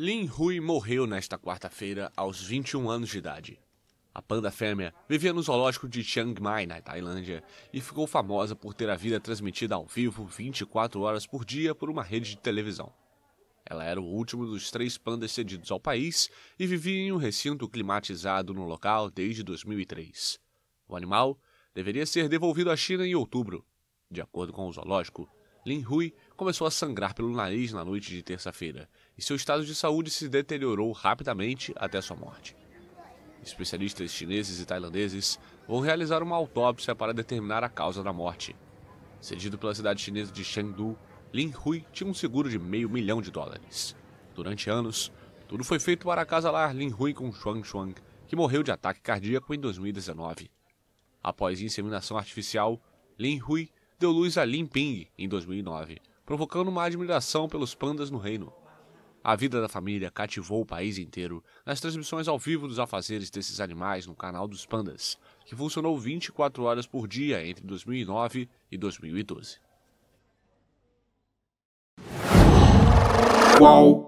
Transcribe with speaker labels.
Speaker 1: Lin Hui morreu nesta quarta-feira aos 21 anos de idade. A panda fêmea vivia no zoológico de Chiang Mai, na Tailândia, e ficou famosa por ter a vida transmitida ao vivo 24 horas por dia por uma rede de televisão. Ela era o último dos três pandas cedidos ao país e vivia em um recinto climatizado no local desde 2003. O animal deveria ser devolvido à China em outubro. De acordo com o zoológico, Lin Hui começou a sangrar pelo nariz na noite de terça-feira e seu estado de saúde se deteriorou rapidamente até sua morte. Especialistas chineses e tailandeses vão realizar uma autópsia para determinar a causa da morte. Cedido pela cidade chinesa de Chengdu, Lin Hui tinha um seguro de meio milhão de dólares. Durante anos, tudo foi feito para acasalar Lin Hui com Xuan Xuan, que morreu de ataque cardíaco em 2019. Após inseminação artificial, Lin Hui deu luz a Lin Ping em 2009, provocando uma admiração pelos pandas no reino. A vida da família cativou o país inteiro nas transmissões ao vivo dos afazeres desses animais no canal dos pandas, que funcionou 24 horas por dia entre 2009 e 2012. Qual